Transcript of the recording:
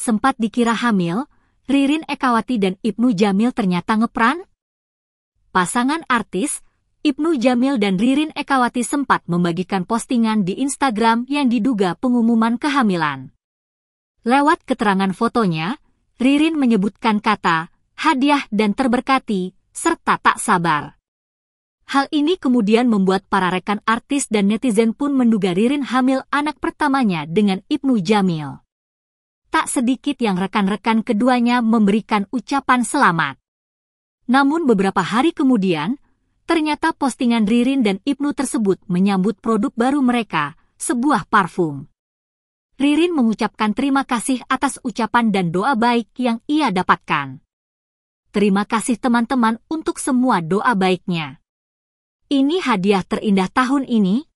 sempat dikira hamil, Ririn Ekawati dan Ibnu Jamil ternyata ngepran? Pasangan artis, Ibnu Jamil dan Ririn Ekawati sempat membagikan postingan di Instagram yang diduga pengumuman kehamilan. Lewat keterangan fotonya, Ririn menyebutkan kata, hadiah dan terberkati, serta tak sabar. Hal ini kemudian membuat para rekan artis dan netizen pun menduga Ririn hamil anak pertamanya dengan Ibnu Jamil tak sedikit yang rekan-rekan keduanya memberikan ucapan selamat. Namun beberapa hari kemudian, ternyata postingan Ririn dan Ibnu tersebut menyambut produk baru mereka, sebuah parfum. Ririn mengucapkan terima kasih atas ucapan dan doa baik yang ia dapatkan. Terima kasih teman-teman untuk semua doa baiknya. Ini hadiah terindah tahun ini,